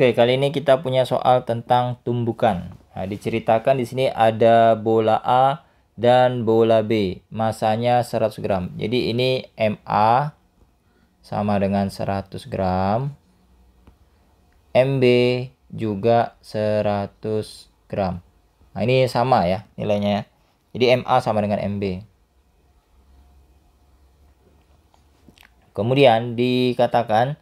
Oke, kali ini kita punya soal tentang tumbukan. Nah, diceritakan di sini ada bola A dan bola B. Masanya 100 gram. Jadi ini MA sama dengan 100 gram. MB juga 100 gram. Nah, ini sama ya nilainya. Ya. Jadi MA sama dengan MB. Kemudian dikatakan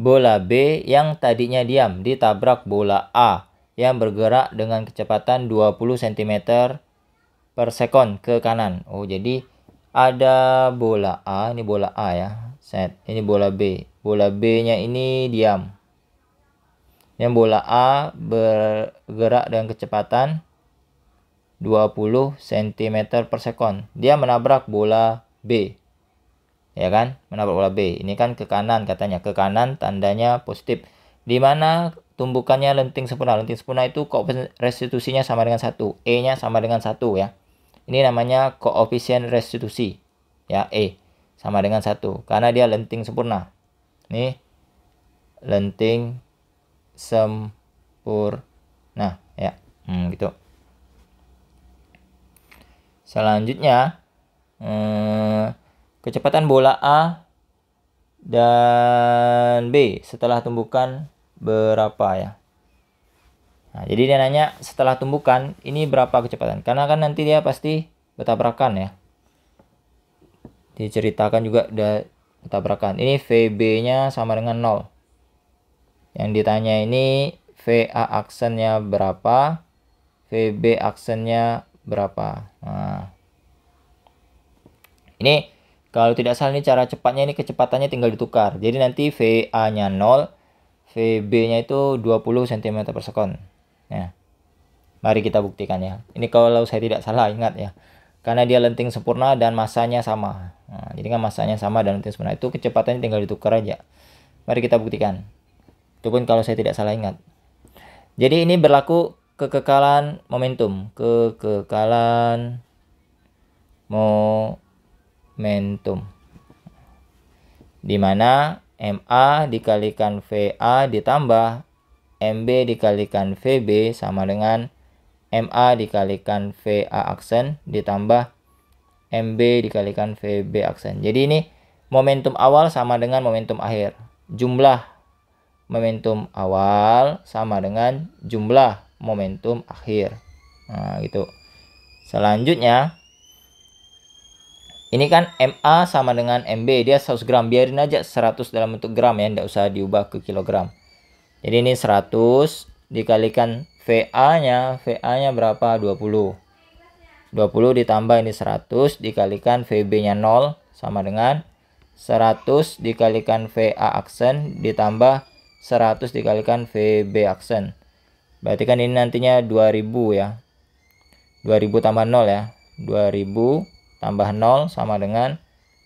bola B yang tadinya diam ditabrak bola A yang bergerak dengan kecepatan 20 cm per sekon ke kanan. Oh, jadi ada bola A, ini bola A ya. Set, ini bola B. Bola B-nya ini diam. Yang bola A bergerak dengan kecepatan 20 cm per sekon. Dia menabrak bola B ya kan menabrak bola B ini kan ke kanan katanya ke kanan tandanya positif di mana tumbukannya lenting sempurna lenting sempurna itu koefisien restitusinya sama dengan satu e nya sama dengan satu ya ini namanya koefisien restitusi ya e sama dengan satu karena dia lenting sempurna nih lenting sempurna ya hmm, gitu selanjutnya Kecepatan bola A dan B setelah tumbukan berapa ya? Nah, jadi dia nanya setelah tumbukan ini berapa kecepatan? Karena kan nanti dia pasti bertabrakan ya. Diceritakan juga udah bertabrakan. Ini VB-nya sama dengan 0. Yang ditanya ini VA aksennya berapa? VB aksennya berapa? Nah. Ini kalau tidak salah ini cara cepatnya ini kecepatannya tinggal ditukar. Jadi nanti VA-nya 0, VB-nya itu 20 cm per sekon. Ya. Mari kita buktikan ya. Ini kalau saya tidak salah ingat ya. Karena dia lenting sempurna dan masanya sama. Nah, jadi kan masanya sama dan lenting sempurna. Itu kecepatannya tinggal ditukar aja. Mari kita buktikan. Itu pun kalau saya tidak salah ingat. Jadi ini berlaku kekekalan momentum. Kekekalan momentum momentum. Dimana MA dikalikan VA ditambah MB dikalikan VB sama dengan MA dikalikan VA aksen ditambah MB dikalikan VB aksen. Jadi ini momentum awal sama dengan momentum akhir. Jumlah momentum awal sama dengan jumlah momentum akhir. Nah, gitu. Selanjutnya ini kan MA sama dengan MB, dia 100 gram. Biarin aja 100 dalam bentuk gram ya, tidak usah diubah ke kilogram. Jadi ini 100 dikalikan VA-nya, VA-nya berapa? 20. 20 ditambah ini 100 dikalikan VB-nya 0 sama dengan 100 dikalikan VA aksen ditambah 100 dikalikan VB aksen. Berarti kan ini nantinya 2000 ya. 2000 tambah 0 ya. 2000 tambah 0 sama dengan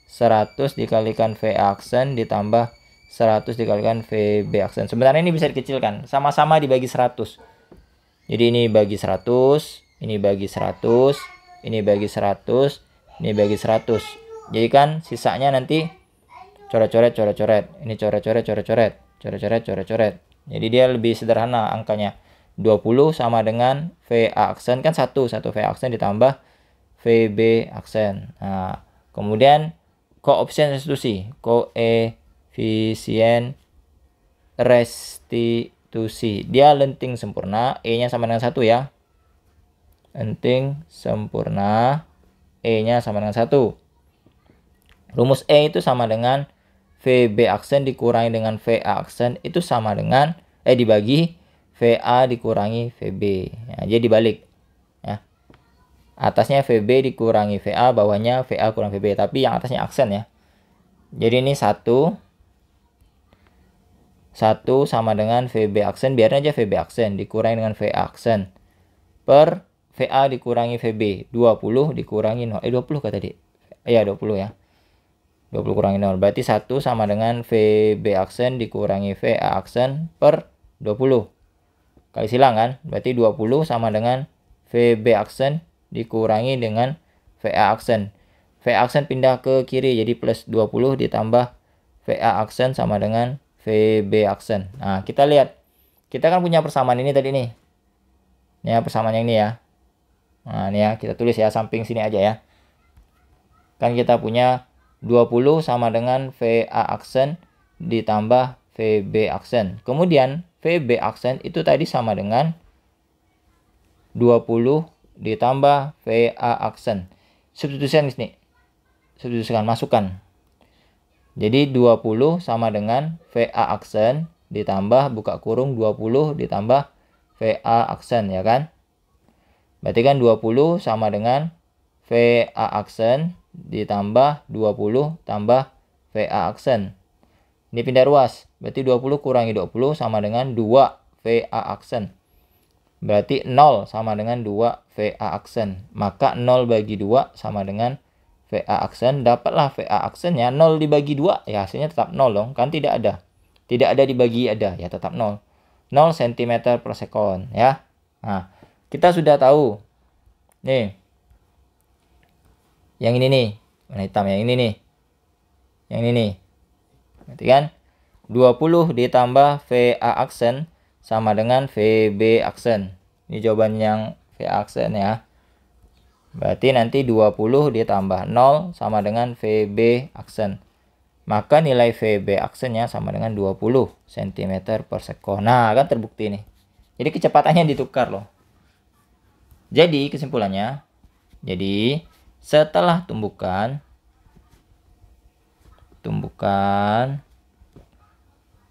100 dikalikan V aksen ditambah 100 dikalikan V B aksen. Sebenarnya ini bisa dikecilkan. Sama-sama dibagi 100. Jadi ini bagi 100, ini bagi 100, ini bagi 100, ini bagi 100. Jadi kan sisanya nanti coret-coret, coret-coret. Ini coret-coret, coret-coret. Coret-coret, coret-coret. Jadi dia lebih sederhana angkanya. 20 sama dengan V aksen kan 1. 1 V aksen ditambah VB aksen. Nah, kemudian koefisien restitusi, koefisien restitusi. Dia lenting sempurna, E-nya sama dengan satu ya. Lenting sempurna, E-nya sama dengan satu. Rumus E itu sama dengan VB aksen dikurangi dengan VA aksen itu sama dengan eh dibagi VA dikurangi VB. Ya, nah, jadi balik atasnya VB dikurangi VA, bawahnya VA kurang VB, tapi yang atasnya aksen ya. Jadi ini 1 1 sama dengan VB aksen, biarin aja VB aksen dikurangi dengan VA aksen per VA dikurangi VB, 20 dikurangi 0. Eh 20 kata tadi. Iya eh, 20 ya. 20 kurangi 0 berarti 1 sama dengan VB aksen dikurangi VA aksen per 20. Kali silang kan? Berarti 20 sama dengan VB aksen dikurangi dengan VA aksen. VA aksen pindah ke kiri jadi plus 20 ditambah VA aksen sama dengan VB aksen. Nah, kita lihat. Kita kan punya persamaan ini tadi nih. Ya, persamaan yang ini ya. Nah, ini ya, kita tulis ya samping sini aja ya. Kan kita punya 20 sama dengan VA aksen ditambah VB aksen. Kemudian VB aksen itu tadi sama dengan 20 ditambah VA aksen. Substitusikan di sini. Substitusikan, masukan. Jadi 20 sama dengan VA aksen ditambah buka kurung 20 ditambah VA aksen ya kan. Berarti kan 20 sama dengan VA aksen ditambah 20 tambah VA aksen. Ini pindah ruas. Berarti 20 kurangi 20 sama dengan 2 VA aksen. Berarti 0 sama dengan 2 VA aksen. Maka 0 bagi 2 sama dengan VA aksen. Dapatlah VA aksennya 0 dibagi 2. Ya hasilnya tetap 0 dong. Kan tidak ada. Tidak ada dibagi ada. Ya tetap 0. 0 cm per second Ya. Nah kita sudah tahu. Nih. Yang ini nih. Warna hitam yang ini nih. Yang ini nih. Berarti kan 20 ditambah VA aksen sama dengan VB aksen. Ini jawaban yang V aksen ya. Berarti nanti 20 ditambah 0 sama dengan VB aksen. Maka nilai VB aksennya sama dengan 20 cm per sekon. Nah, kan terbukti nih. Jadi kecepatannya ditukar loh. Jadi kesimpulannya, jadi setelah tumbukan tumbukan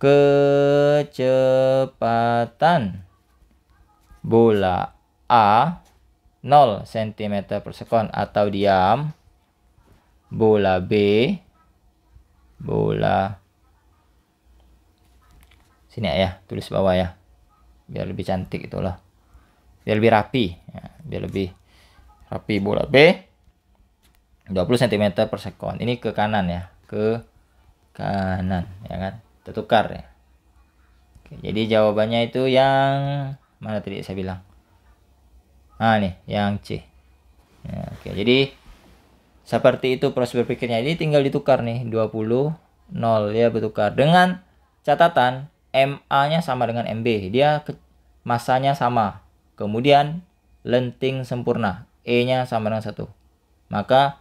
kecepatan bola A 0 cm per sekon atau diam bola B bola sini ya tulis bawah ya biar lebih cantik itulah biar lebih rapi ya, biar lebih rapi bola B 20 cm per sekon ini ke kanan ya ke kanan ya kan tertukar ya. Oke, jadi jawabannya itu yang mana tadi saya bilang? Ah nih, yang C. Ya, oke, jadi seperti itu proses berpikirnya. Jadi tinggal ditukar nih 20 0 ya bertukar dengan catatan MA-nya sama dengan MB. Dia masanya sama. Kemudian lenting sempurna. E-nya sama dengan satu Maka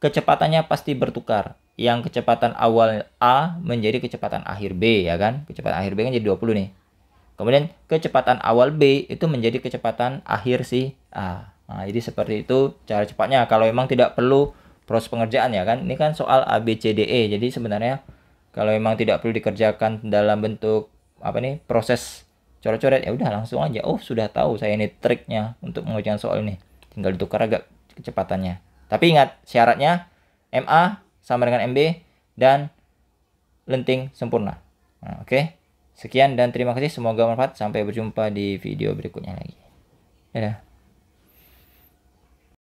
kecepatannya pasti bertukar yang kecepatan awal A menjadi kecepatan akhir B ya kan. Kecepatan akhir B kan jadi 20 nih. Kemudian kecepatan awal B itu menjadi kecepatan akhir si A. Nah, jadi seperti itu cara cepatnya kalau memang tidak perlu proses pengerjaan ya kan. Ini kan soal A B C D E. Jadi sebenarnya kalau memang tidak perlu dikerjakan dalam bentuk apa nih proses coret-coret ya udah langsung aja oh sudah tahu saya ini triknya untuk mengerjakan soal ini tinggal ditukar agak kecepatannya tapi ingat syaratnya MA sama dengan MB dan lenting sempurna. Nah, Oke, okay. sekian dan terima kasih. Semoga bermanfaat. Sampai berjumpa di video berikutnya lagi. Dadah.